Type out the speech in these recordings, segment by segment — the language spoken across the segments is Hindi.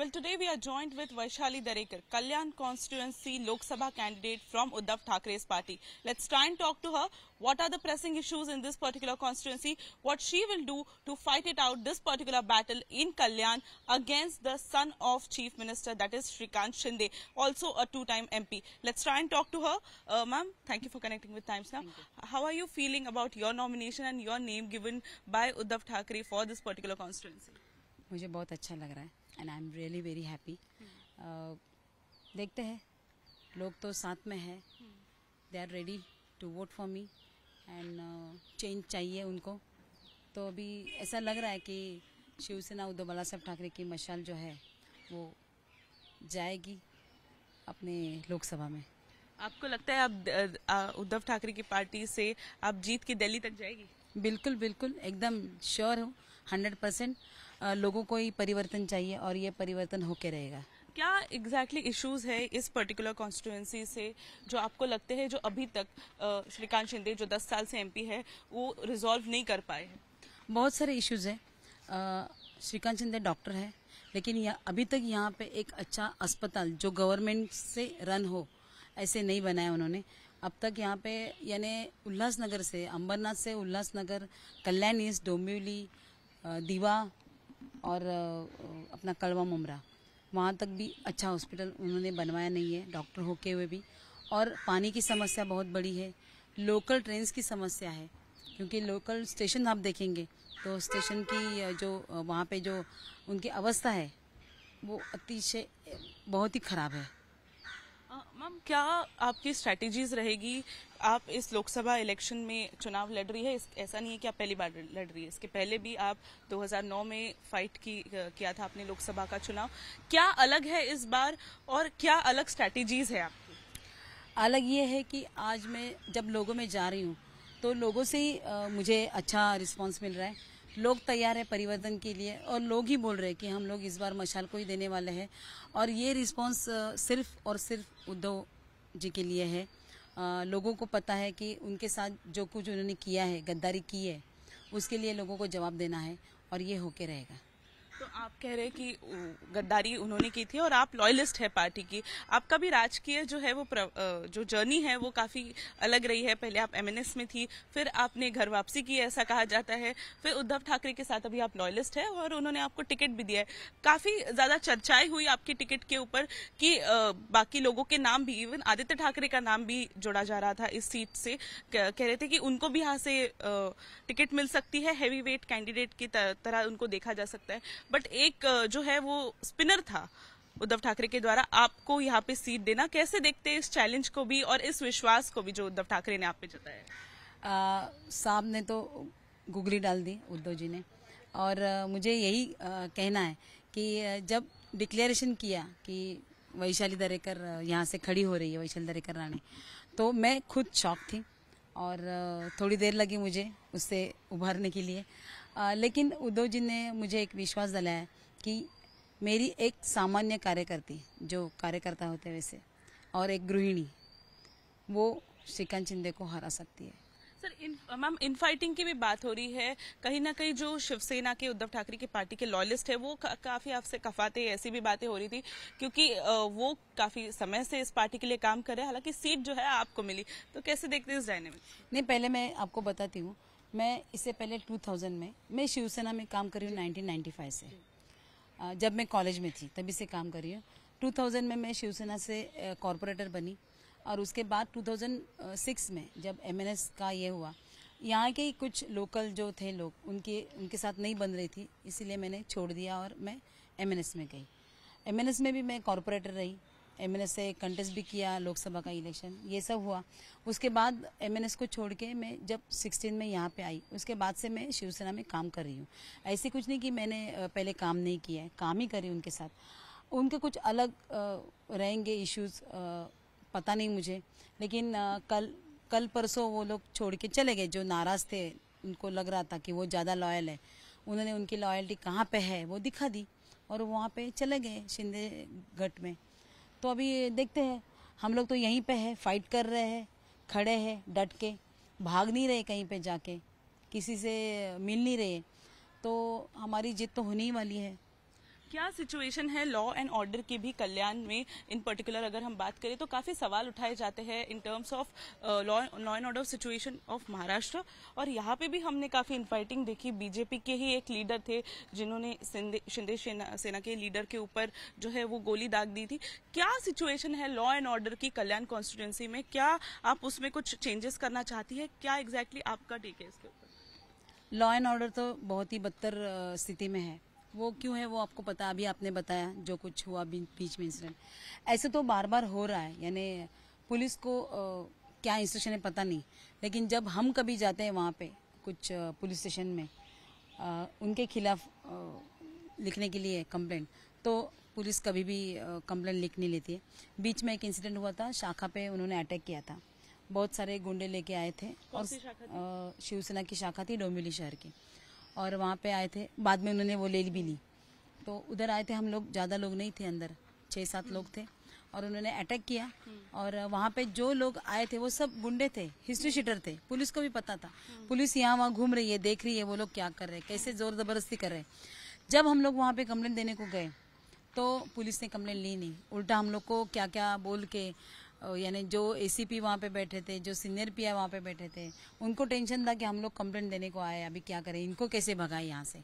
Well, today we are joined with Vaishali Darekar, Kalyan constituency Lok Sabha candidate from Uddhav Thackeray's party. Let's try and talk to her. What are the pressing issues in this particular constituency? What she will do to fight it out, this particular battle in Kalyan against the son of Chief Minister, that is Shrikant Shinde, also a two-time MP. Let's try and talk to her. Uh, Ma'am, thank you for connecting with Times Now. How are you feeling about your nomination and your name given by Uddhav Thackeray for this particular constituency? मुझे बहुत अच्छा लग रहा है and I am really very happy देखते हैं लोग तो साथ में है they are ready to vote for me and change चाहिए उनको तो अभी ऐसा लग रहा है कि शिवसेना उद्धव बाला साहब ठाकरे की मशाल जो है वो जाएगी अपने लोकसभा में आपको लगता है आप उद्धव ठाकरे की पार्टी से आप जीत के दिल्ली तक जाएगी बिल्कुल बिल्कुल एकदम श्योर हूँ हंड्रेड परसेंट लोगों को ही परिवर्तन चाहिए और ये परिवर्तन होके रहेगा क्या एग्जैक्टली exactly इश्यूज है इस पर्टिकुलर कॉन्स्टिट्यूएंसी से जो आपको लगते हैं जो अभी तक श्रीकांत शिंदे जो 10 साल से एमपी है वो रिजॉल्व नहीं कर पाए हैं बहुत सारे इश्यूज हैं श्रीकांत शिंदे डॉक्टर है लेकिन यह, अभी तक यहाँ पे एक अच्छा अस्पताल जो गवर्नमेंट से रन हो ऐसे नहीं बनाया उन्होंने अब तक यहाँ पे यानी उल्लासनगर से अंबरनाथ से उल्लासनगर कल्याण ईस्ट डोंबिवली दीवा और अपना कड़वा मुमरा वहाँ तक भी अच्छा हॉस्पिटल उन्होंने बनवाया नहीं है डॉक्टर होके हुए भी और पानी की समस्या बहुत बड़ी है लोकल ट्रेन की समस्या है क्योंकि लोकल स्टेशन आप देखेंगे तो स्टेशन की जो वहाँ पे जो उनकी अवस्था है वो अतिशय बहुत ही ख़राब है मैम क्या आपकी स्ट्रैटेजीज रहेगी आप इस लोकसभा इलेक्शन में चुनाव लड़ रही है ऐसा नहीं है कि आप पहली बार लड़ रही है इसके पहले भी आप 2009 में फाइट की किया था आपने लोकसभा का चुनाव क्या अलग है इस बार और क्या अलग स्ट्रैटेजीज है आपकी अलग ये है कि आज मैं जब लोगों में जा रही हूँ तो लोगों से ही मुझे अच्छा रिस्पॉन्स मिल रहा है लोग तैयार है परिवर्तन के लिए और लोग ही बोल रहे हैं कि हम लोग इस बार मशाल को ही देने वाले हैं और ये रिस्पॉन्स सिर्फ और सिर्फ उद्धव जी के लिए है आ, लोगों को पता है कि उनके साथ जो कुछ उन्होंने किया है गद्दारी की है उसके लिए लोगों को जवाब देना है और ये होके रहेगा तो आप कह रहे हैं कि गद्दारी उन्होंने की थी और आप लॉयलिस्ट है पार्टी की आपका भी राजकीय जो है वो जो जर्नी है वो काफी अलग रही है पहले आप एमएनएस में थी फिर आपने घर वापसी की ऐसा कहा जाता है फिर उद्धव ठाकरे के साथ अभी आप लॉयलिस्ट है और उन्होंने आपको टिकट भी दिया है काफी ज्यादा चर्चाएं हुई आपकी टिकट के ऊपर कि बाकी लोगों के नाम भी इवन आदित्य ठाकरे का नाम भी जोड़ा जा रहा था इस सीट से कह रहे थे कि उनको भी यहाँ से टिकट मिल सकती है हैवी वेट कैंडिडेट की तरह उनको देखा जा सकता है बट एक जो है वो स्पिनर था उद्धव ठाकरे के द्वारा आपको यहाँ पे सीट देना कैसे देखते हैं इस चैलेंज को भी और इस विश्वास को भी जो उद्धव ठाकरे ने आप पे जताया साहब ने तो गुगली डाल दी उद्धव जी ने और मुझे यही कहना है कि जब डिक्लेरेशन किया कि वैशाली दरेकर यहाँ से खड़ी हो रही है वैशाली दरेकर रानी तो मैं खुद शौक थी और थोड़ी देर लगी मुझे उससे उभरने के लिए लेकिन उद्धव जी ने मुझे एक विश्वास दिलाया कि मेरी एक सामान्य कार्यकर्ती जो कार्यकर्ता होते वैसे और एक गृहिणी वो श्रीकांत शिंदे को हरा सकती है सर इन मैम इन फाइटिंग की भी बात हो रही है कहीं ना कहीं जो शिवसेना के उद्धव ठाकरे की पार्टी के लॉयलिस्ट है वो का, काफी आपसे कफाते ऐसी भी बातें हो रही थी क्योंकि वो काफी समय से इस पार्टी के लिए काम कर रहे हैं हालांकि सीट जो है आपको मिली तो कैसे देखते हैं इस में नहीं पहले मैं आपको बताती हूँ मैं इससे पहले 2000 में मैं शिवसेना में काम कर रही हूँ नाइनटीन से जब मैं कॉलेज में थी तभी से काम कर रही हूँ 2000 में मैं शिवसेना से कॉरपोरेटर बनी और उसके बाद 2006 में जब एमएनएस का ये हुआ यहाँ के ही कुछ लोकल जो थे लोग उनके उनके साथ नहीं बन रही थी इसीलिए मैंने छोड़ दिया और मैं एम में गई एम में भी मैं कॉरपोरेटर रही एम से कंटेस्ट भी किया लोकसभा का इलेक्शन ये सब हुआ उसके बाद एम को छोड़ के मैं जब सिक्सटीन में यहाँ पे आई उसके बाद से मैं शिवसेना में काम कर रही हूँ ऐसे कुछ नहीं कि मैंने पहले काम नहीं किया है काम ही हूँ उनके साथ उनके कुछ अलग रहेंगे इश्यूज पता नहीं मुझे लेकिन कल कल परसों वो लोग छोड़ के चले गए जो नाराज़ थे उनको लग रहा था कि वो ज़्यादा लॉयल है उन्होंने उनकी लॉयल्टी कहाँ पे है वो दिखा दी और वहाँ पे चले गए शिंदे गट में तो अभी देखते हैं हम लोग तो यहीं पे है फाइट कर रहे हैं खड़े हैं डट के भाग नहीं रहे कहीं पे जाके किसी से मिल नहीं रहे तो हमारी जीत तो होने ही वाली है क्या सिचुएशन है लॉ एंड ऑर्डर के भी कल्याण में इन पर्टिकुलर अगर हम बात करें तो काफी सवाल उठाए जाते हैं in terms of law and order situation of Maharashtra और यहाँ पे भी हमने काफी इनफाइटिंग देखी बीजेपी के ही एक लीडर थे जिन्होंने शिंदे सेना, सेना के लीडर के ऊपर जो है वो गोली दाग दी थी क्या सिचुएशन है लॉ एंड ऑर्डर की कल्याण कॉन्स्टिट्यूंसी में क्या आप उसमें कुछ चेंजेस करना चाहती है क्या एग्जैक्टली exactly आपका टेक है इसके ऊपर लॉ एंड ऑर्डर तो बहुत ही बदतर uh, स्थिति में है वो क्यों है वो आपको पता अभी आपने बताया जो कुछ हुआ बीच में इंसिडेंट ऐसे तो बार बार हो रहा है यानी पुलिस को आ, क्या इंस्ट्रक्शन है पता नहीं लेकिन जब हम कभी जाते हैं वहाँ पे कुछ पुलिस स्टेशन में आ, उनके खिलाफ आ, लिखने के लिए कंप्लेन तो पुलिस कभी भी कंप्लेन लिख नहीं लेती है बीच में एक इंसिडेंट हुआ था शाखा पे उन्होंने अटैक किया था बहुत सारे गुंडे लेके आए थे और शिवसेना की शाखा थी डोमिली शहर की और वहाँ पे आए थे बाद में उन्होंने वो ले भी ली तो उधर आए थे हम लोग ज़्यादा लोग नहीं थे अंदर छः सात लोग थे और उन्होंने अटैक किया और वहाँ पे जो लोग आए थे वो सब गुंडे थे हिस्ट्री शीटर थे पुलिस को भी पता था पुलिस यहाँ वहाँ घूम रही है देख रही है वो लोग क्या कर रहे हैं कैसे जोर जबरदस्ती कर रहे हैं जब हम लोग वहाँ पे कम्प्लेन देने को गए तो पुलिस ने कंप्लेंट ली नहीं उल्टा हम लोग को क्या क्या बोल के यानी जो एसीपी वहाँ पे बैठे थे जो सीनियर पी वहाँ पे बैठे थे उनको टेंशन था कि हम लोग कंप्लेन देने को आए अभी क्या करें इनको कैसे भगाए यहाँ से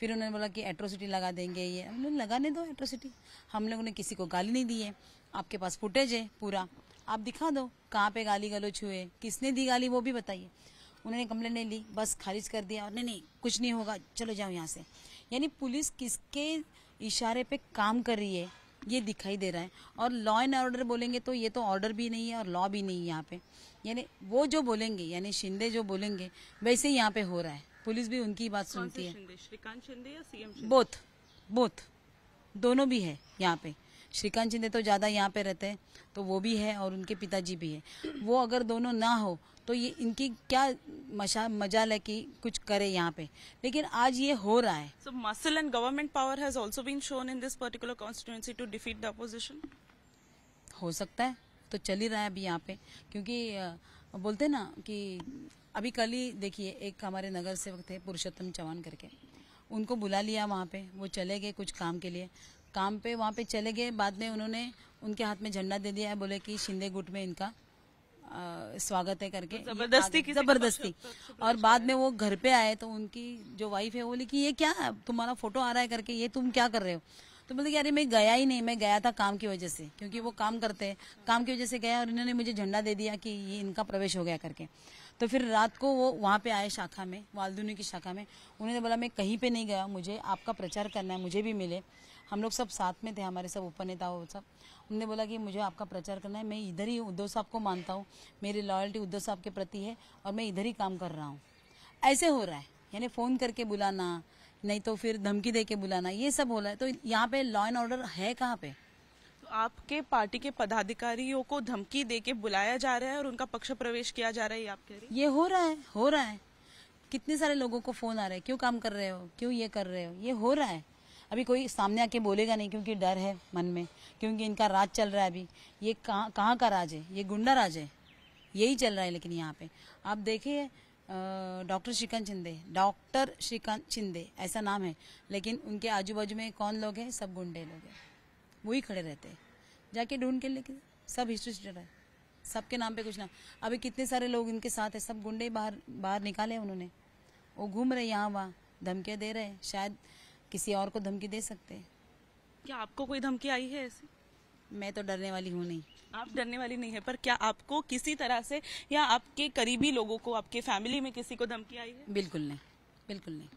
फिर उन्होंने बोला कि एट्रोसिटी लगा देंगे ये हम लोग लगाने दो एट्रोसिटी हम लोगों ने किसी को गाली नहीं दी है आपके पास फुटेज है पूरा आप दिखा दो कहाँ पे गाली गलोच हुए किसने दी गाली वो भी बताइए उन्होंने कंप्लेन नहीं ली बस खारिज कर दिया और नहीं नहीं कुछ नहीं होगा चलो जाओ यहाँ से यानी पुलिस किसके इशारे पे काम कर रही है ये दिखाई दे रहा है और लॉ एंड ऑर्डर बोलेंगे तो ये तो ऑर्डर भी नहीं है और लॉ भी नहीं है यहाँ पे यानी वो जो बोलेंगे यानी शिंदे जो बोलेंगे वैसे ही यहाँ पे हो रहा है पुलिस भी उनकी बात सुनती है श्रीकांत शिंदे या सीएम बोथ बोथ दोनों भी है यहाँ पे श्रीकांत शिंदे तो ज्यादा यहाँ पे रहते हैं तो वो भी है और उनके पिताजी भी है वो अगर दोनों ना हो तो ये इनकी क्या मशा मजाल है कि कुछ करे यहाँ पे लेकिन आज ये हो रहा है so muscle and government power has also been shown in this particular constituency to defeat the opposition हो सकता है तो चल ही रहा है अभी यहाँ पे क्योंकि बोलते ना कि अभी कल ही देखिए एक हमारे नगर सेवक थे पुरुषोत्तम चौहान करके उनको बुला लिया वहाँ पे वो चले गए कुछ काम के लिए काम पे वहाँ पे चले गए बाद में उन्होंने उनके हाथ में झंडा दे दिया है बोले कि शिंदे गुट में इनका आ, स्वागत है करके तो जबरदस्ती की जबरदस्ती और बाद में वो घर पे आए तो उनकी जो वाइफ है वो कि ये क्या है तुम्हारा फोटो आ रहा है करके ये तुम क्या कर रहे हो तो बोले कि अरे मैं गया ही नहीं मैं गया था काम की वजह से क्योंकि वो काम करते हैं काम की वजह से गया और इन्होंने मुझे झंडा दे दिया कि ये इनका प्रवेश हो गया करके तो फिर रात को वो वहाँ पे आए शाखा में वालदुनी की शाखा में उन्होंने बोला मैं कहीं पे नहीं गया मुझे आपका प्रचार करना है मुझे भी मिले हम लोग सब साथ में थे हमारे सब उपनेता वो सब उनने बोला कि मुझे आपका प्रचार करना है मैं इधर ही उद्धव साहब को मानता हूँ मेरी लॉयल्टी उद्धव साहब के प्रति है और मैं इधर ही काम कर रहा हूँ ऐसे हो रहा है यानी फ़ोन करके बुलाना नहीं तो फिर धमकी दे के बुलाना ये सब हो रहा है तो यहाँ पे लॉ एंड ऑर्डर है कहाँ पे तो आपके पार्टी के पदाधिकारियों को धमकी दे के बुलाया जा रहा है और उनका पक्ष प्रवेश किया जा रहा है आप कह ये हो रहा है हो रहा है कितने सारे लोगों को फोन आ रहा है क्यों काम कर रहे हो क्यों ये कर रहे हो ये हो रहा है अभी कोई सामने आके बोलेगा नहीं क्योंकि डर है मन में क्योंकि इनका राज चल रहा है अभी ये कहाँ कहाँ का राज है ये गुंडा राज है यही चल रहा है लेकिन यहाँ पे आप देखिए डॉक्टर श्रीकांत शिंदे डॉक्टर श्रीकांत शिंदे ऐसा नाम है लेकिन उनके आजू बाजू में कौन लोग हैं सब गुंडे लोग हैं वही खड़े रहते हैं जाके ढूंढ के लेके सब हिस्ट्री स्टेटर है सबके नाम पे कुछ ना अभी कितने सारे लोग इनके साथ है सब गुंडे बाहर बाहर निकाले उन्होंने वो घूम रहे यहाँ वहाँ धमकियाँ दे रहे शायद किसी और को धमकी दे सकते हैं क्या आपको कोई धमकी आई है ऐसी मैं तो डरने वाली हूँ नहीं आप डरने वाली नहीं है पर क्या आपको किसी तरह से या आपके करीबी लोगों को आपके फैमिली में किसी को धमकी आई है बिल्कुल नहीं बिल्कुल नहीं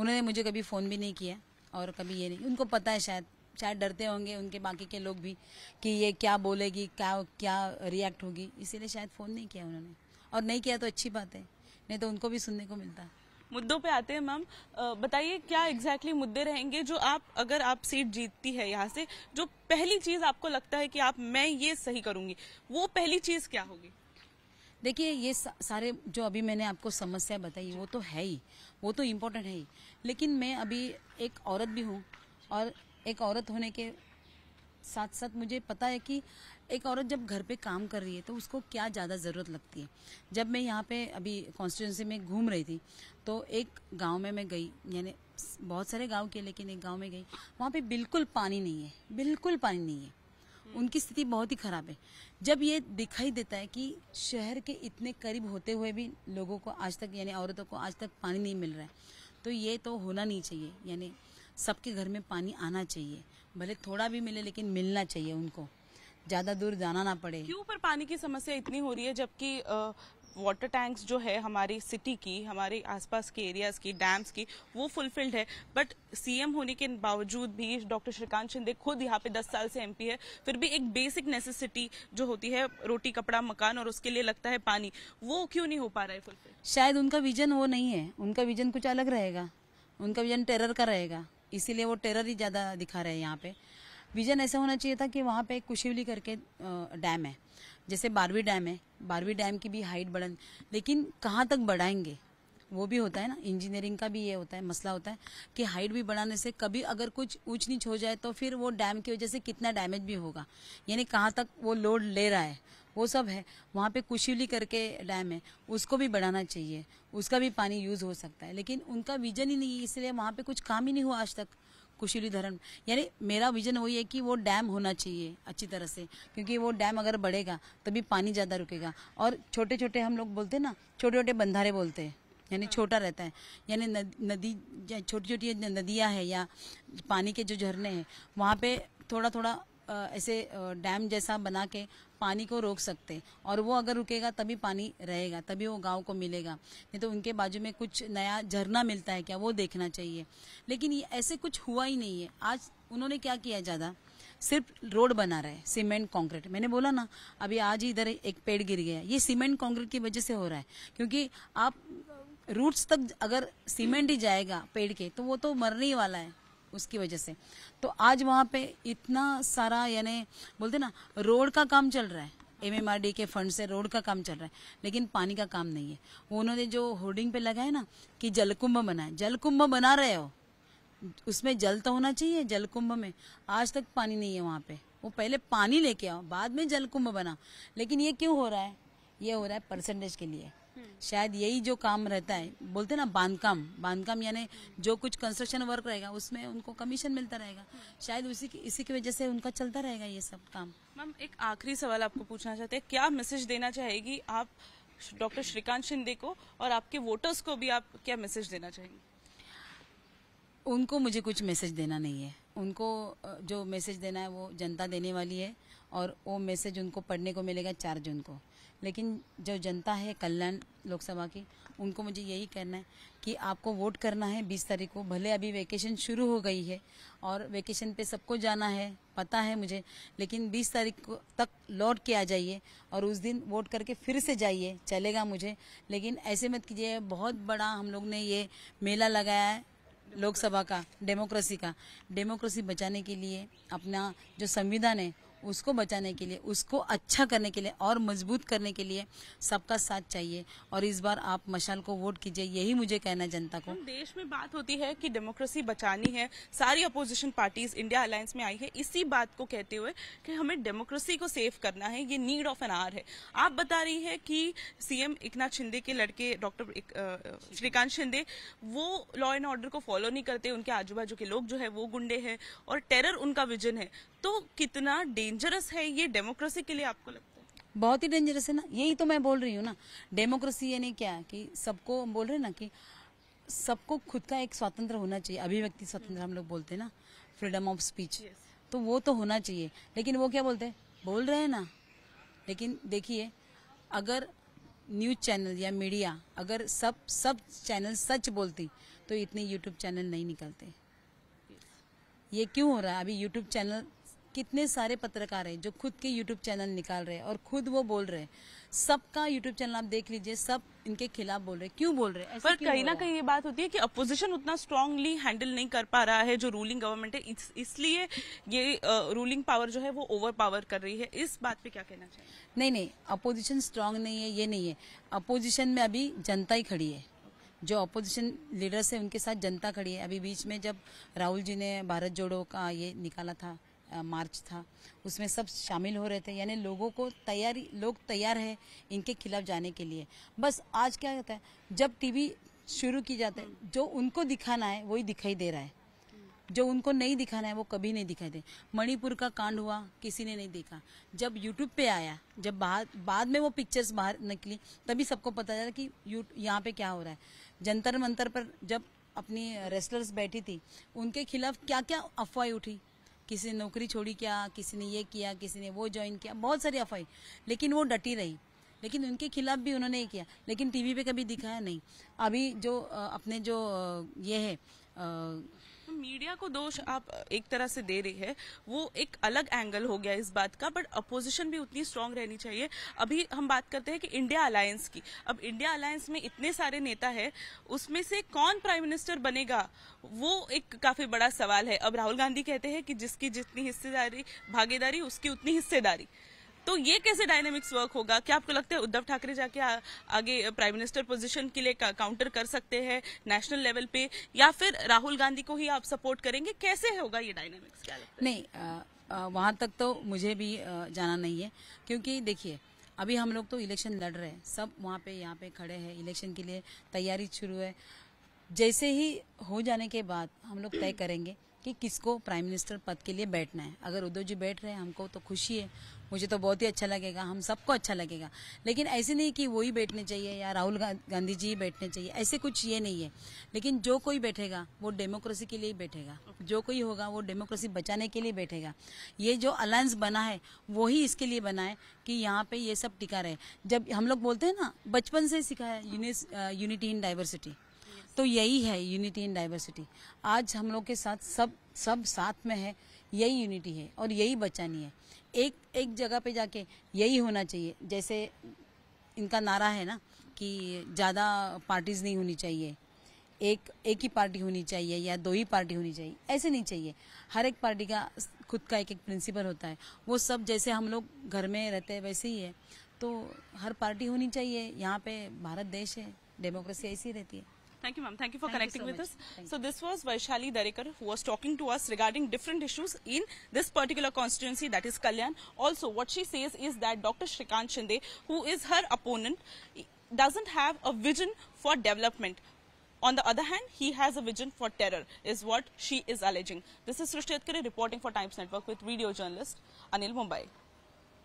उन्होंने मुझे कभी फ़ोन भी नहीं किया और कभी ये नहीं उनको पता है शायद शायद डरते होंगे उनके बाकी के लोग भी कि ये क्या बोलेगी क्या क्या रिएक्ट होगी इसीलिए शायद फ़ोन नहीं किया उन्होंने और नहीं किया तो अच्छी बात है नहीं तो उनको भी सुनने को मिलता है मुद्दों पे आते हैं मैम बताइए क्या एग्जैक्टली मुद्दे रहेंगे जो आप अगर आप सीट जीतती है यहाँ से जो पहली चीज आपको लगता है कि आप मैं ये सही करूंगी वो पहली चीज क्या होगी देखिए ये सारे जो अभी मैंने आपको समस्या बताई वो तो है ही वो तो इम्पोर्टेंट है ही लेकिन मैं अभी एक औरत भी हूँ और एक औरत होने के साथ साथ मुझे पता है कि एक औरत जब घर पे काम कर रही है तो उसको क्या ज़्यादा ज़रूरत लगती है जब मैं यहाँ पे अभी कॉन्स्टिट्यूंसी में घूम रही थी तो एक गांव में मैं गई यानी बहुत सारे गांव के लेकिन एक गांव में गई वहाँ पे बिल्कुल पानी नहीं है बिल्कुल पानी नहीं है हम्म। उनकी स्थिति बहुत ही खराब है जब ये दिखाई देता है कि शहर के इतने करीब होते हुए भी लोगों को आज तक यानी औरतों को आज तक पानी नहीं मिल रहा है तो ये तो होना नहीं चाहिए यानी सबके घर में पानी आना चाहिए भले थोड़ा भी मिले लेकिन मिलना चाहिए उनको ज्यादा दूर जाना ना पड़े क्यों पर पानी की समस्या इतनी हो रही है जबकि वाटर टैंक्स जो है हमारी सिटी की हमारे आसपास के एरियाज की डैम्स की वो फुलफिल्ड है बट सीएम होने के बावजूद भी डॉक्टर श्रीकांत शिंदे खुद यहाँ पे 10 साल से एमपी है फिर भी एक बेसिक नेसेसिटी जो होती है रोटी कपड़ा मकान और उसके लिए लगता है पानी वो क्यों नहीं हो पा रहा है फुलफिल शायद उनका विजन वो नहीं है उनका विजन कुछ अलग रहेगा उनका विजन टेरर का रहेगा इसीलिए वो टेरर ही ज्यादा दिखा रहे हैं यहाँ पे विजन ऐसा होना चाहिए था कि वहाँ पे कुशिवली करके डैम है जैसे बारहवीं डैम है बारहवीं डैम की भी हाइट बढ़न लेकिन कहाँ तक बढ़ाएंगे वो भी होता है ना इंजीनियरिंग का भी ये होता है मसला होता है कि हाइट भी बढ़ाने से कभी अगर कुछ ऊंच नीच हो जाए तो फिर वो डैम की वजह से कितना डैमेज भी होगा यानी कहाँ तक वो लोड ले रहा है वो सब है वहाँ पे कुशिवली करके डैम है उसको भी बढ़ाना चाहिए उसका भी पानी यूज हो सकता है लेकिन उनका विजन ही नहीं इसलिए वहाँ पे कुछ काम ही नहीं हुआ आज तक कुशीली धरण यानी मेरा विजन वही है कि वो डैम होना चाहिए अच्छी तरह से क्योंकि वो डैम अगर बढ़ेगा तभी पानी ज़्यादा रुकेगा और छोटे छोटे हम लोग बोलते हैं ना छोटे छोटे बंधारे बोलते हैं यानी छोटा रहता है यानी नदी छोटी छोटी नदियाँ है या पानी के जो झरने हैं वहाँ पे थोड़ा थोड़ा ऐसे डैम जैसा बना के पानी को रोक सकते और वो अगर रुकेगा तभी पानी रहेगा तभी वो गांव को मिलेगा नहीं तो उनके बाजू में कुछ नया झरना मिलता है क्या वो देखना चाहिए लेकिन ये ऐसे कुछ हुआ ही नहीं है आज उन्होंने क्या किया ज़्यादा सिर्फ रोड बना रहे सीमेंट कंक्रीट मैंने बोला ना अभी आज ही इधर एक पेड़ गिर गया ये सीमेंट कंक्रीट की वजह से हो रहा है क्योंकि आप रूट्स तक अगर सीमेंट ही जाएगा पेड़ के तो वो तो मरने ही वाला है उसकी वजह से तो आज वहाँ पे इतना सारा यानी बोलते ना रोड का काम चल रहा है एमएमआरडी के फंड से रोड का काम चल रहा है लेकिन पानी का काम नहीं है उन्होंने जो होर्डिंग पे लगा है ना कि जलकुंभ बनाए जलकुंभ बना रहे हो उसमें जल तो होना चाहिए जलकुंभ में आज तक पानी नहीं है वहाँ पे वो पहले पानी लेके आओ बाद में जलकुंभ बना लेकिन ये क्यों हो रहा है ये हो रहा है परसेंटेज के लिए हम्म। शायद यही जो काम रहता है बोलते हैं ना बांधकाम बांधकाम यानी जो कुछ कंस्ट्रक्शन वर्क रहेगा उसमें उनको कमीशन मिलता रहेगा हम्म। शायद उसी की इसी की वजह से उनका चलता रहेगा ये सब काम मैम एक आखिरी सवाल आपको पूछना चाहते हैं क्या मैसेज देना चाहेगी आप डॉक्टर श्रीकांत शिंदे को और आपके वोटर्स को भी आप क्या मैसेज देना चाहेंगे उनको मुझे कुछ मैसेज देना नहीं है उनको जो मैसेज देना है वो जनता देने वाली है और वो मैसेज उनको पढ़ने को मिलेगा चार जून को लेकिन जो जनता है कल्याण लोकसभा की उनको मुझे यही कहना है कि आपको वोट करना है बीस तारीख को भले अभी वेकेशन शुरू हो गई है और वेकेशन पे सबको जाना है पता है मुझे लेकिन बीस तारीख को तक लौट के आ जाइए और उस दिन वोट करके फिर से जाइए चलेगा मुझे लेकिन ऐसे मत कीजिए बहुत बड़ा हम लोग ने ये मेला लगाया है लोकसभा का डेमोक्रेसी का डेमोक्रेसी बचाने के लिए अपना जो संविधान है उसको बचाने के लिए उसको अच्छा करने के लिए और मजबूत करने के लिए सबका साथ चाहिए और इस बार आप मशाल को वोट कीजिए यही मुझे कहना जनता को देश में बात होती है कि डेमोक्रेसी बचानी है सारी अपोजिशन पार्टीज इंडिया अलायंस में आई है इसी बात को कहते हुए कि हमें डेमोक्रेसी को सेव करना है ये नीड ऑफ एन आर है आप बता रही है कि सीएम एक शिंदे के लड़के डॉक्टर श्रीकांत शिंदे वो लॉ एंड ऑर्डर को फॉलो नहीं करते उनके आजू बाजू के लोग जो है वो गुंडे हैं और टेरर उनका विजन है तो कितना डेंजर डेंजरस है ये डेमोक्रेसी के लिए आपको लगता है बहुत ही डेंजरस है ना यही तो मैं बोल रही हूँ ना डेमोक्रेसी यानी क्या कि सबको बोल रहे ना कि सबको खुद का एक स्वतंत्र होना चाहिए अभिव्यक्ति स्वतंत्र हम लोग बोलते हैं ना फ्रीडम ऑफ स्पीच तो वो तो होना चाहिए लेकिन वो क्या बोलते हैं बोल रहे हैं ना लेकिन देखिए अगर न्यूज चैनल या मीडिया अगर सब सब चैनल सच बोलती तो इतने यूट्यूब चैनल नहीं निकलते ये क्यों हो रहा है अभी यूट्यूब चैनल कितने सारे पत्रकार हैं जो खुद के यूट्यूब चैनल निकाल रहे हैं और खुद वो बोल रहे हैं सबका यूट्यूब चैनल आप देख लीजिए सब इनके खिलाफ बोल रहे हैं क्यों बोल रहे हैं पर कहीं ना कहीं ये बात होती है कि अपोजिशन उतना स्ट्रांगली हैंडल नहीं कर पा रहा है जो रूलिंग गवर्नमेंट है इस, इसलिए ये रूलिंग पावर जो है वो ओवर पावर कर रही है इस बात पे क्या कहना चाहिए नहीं नहीं अपोजिशन स्ट्रांग नहीं है ये नहीं है अपोजिशन में अभी जनता ही खड़ी है जो अपोजिशन लीडर्स है उनके साथ जनता खड़ी है अभी बीच में जब राहुल जी ने भारत जोड़ो का ये निकाला था मार्च था उसमें सब शामिल हो रहे थे यानी लोगों को तैयारी लोग तैयार है इनके खिलाफ जाने के लिए बस आज क्या होता है जब टीवी शुरू की जाते है जो उनको दिखाना है वही दिखाई दे रहा है जो उनको नहीं दिखाना है वो कभी नहीं दिखाई दे मणिपुर का कांड हुआ किसी ने नहीं देखा जब यूट्यूब पे आया जब बाद बाद में वो पिक्चर्स बाहर निकली तभी सबको पता चला कि यहाँ पे क्या हो रहा है जंतर मंतर पर जब अपनी रेस्लर्स बैठी थी उनके खिलाफ क्या क्या अफवाह उठी किसी ने नौकरी छोड़ी क्या किसी ने ये किया किसी ने वो ज्वाइन किया बहुत सारी अफवाही लेकिन वो डटी रही लेकिन उनके खिलाफ भी उन्होंने किया लेकिन टीवी पे कभी दिखाया नहीं अभी जो अपने जो ये है मीडिया को दोष आप एक तरह से दे रही है वो एक अलग एंगल हो गया इस बात का बट अपोजिशन भी उतनी स्ट्रांग रहनी चाहिए अभी हम बात करते हैं कि इंडिया अलायंस की अब इंडिया अलायंस में इतने सारे नेता है उसमें से कौन प्राइम मिनिस्टर बनेगा वो एक काफी बड़ा सवाल है अब राहुल गांधी कहते हैं कि जिसकी जितनी हिस्सेदारी भागीदारी उसकी उतनी हिस्सेदारी तो ये कैसे डायनेमिक्स वर्क होगा क्या आपको लगता है उद्धव ठाकरे जाके आ, आगे प्राइम मिनिस्टर पोजीशन के लिए काउंटर कर सकते हैं नेशनल लेवल पे या फिर राहुल गांधी को ही आप सपोर्ट करेंगे कैसे होगा ये डायनेमिक्स क्या लगता नहीं आ, आ, वहां तक तो मुझे भी जाना नहीं है क्योंकि देखिए अभी हम लोग तो इलेक्शन लड़ रहे हैं सब वहाँ पे यहाँ पे खड़े हैं इलेक्शन के लिए तैयारी शुरू है जैसे ही हो जाने के बाद हम लोग तय करेंगे कि किसको प्राइम मिनिस्टर पद के लिए बैठना है अगर उद्धव जी बैठ रहे हैं हमको तो खुशी है मुझे तो बहुत ही अच्छा लगेगा हम सबको अच्छा लगेगा लेकिन ऐसे नहीं कि वो ही बैठने चाहिए या राहुल गांधी जी ही बैठने चाहिए ऐसे कुछ ये नहीं है लेकिन जो कोई बैठेगा वो डेमोक्रेसी के लिए ही बैठेगा जो कोई होगा वो डेमोक्रेसी बचाने के लिए बैठेगा ये जो अलायंस बना है वो ही इसके लिए बना है कि यहाँ पे ये सब टिका रहे जब हम लोग बोलते हैं ना बचपन से सीखा है यूनिटी इन डाइवर्सिटी तो यही है यूनिटी इन डाइवर्सिटी आज हम लोग के साथ सब सब साथ में है यही यूनिटी है और यही बचानी है एक एक जगह पे जाके यही होना चाहिए जैसे इनका नारा है ना कि ज़्यादा पार्टीज़ नहीं होनी चाहिए एक एक ही पार्टी होनी चाहिए या दो ही पार्टी होनी चाहिए ऐसे नहीं चाहिए हर एक पार्टी का खुद का एक एक प्रिंसिपल होता है वो सब जैसे हम लोग घर में रहते हैं वैसे ही है तो हर पार्टी होनी चाहिए यहाँ पे भारत देश है डेमोक्रेसी ऐसी रहती है Thank you, ma'am. Thank you for Thank connecting you so with much. us. Thank so you. this was Vaishali Darekar who was talking to us regarding different issues in this particular constituency, that is Kalyan. Also, what she says is that Dr. Shrikant Shinde, who is her opponent, doesn't have a vision for development. On the other hand, he has a vision for terror, is what she is alleging. This is Srishti reporting for Times Network with video journalist Anil Mumbai.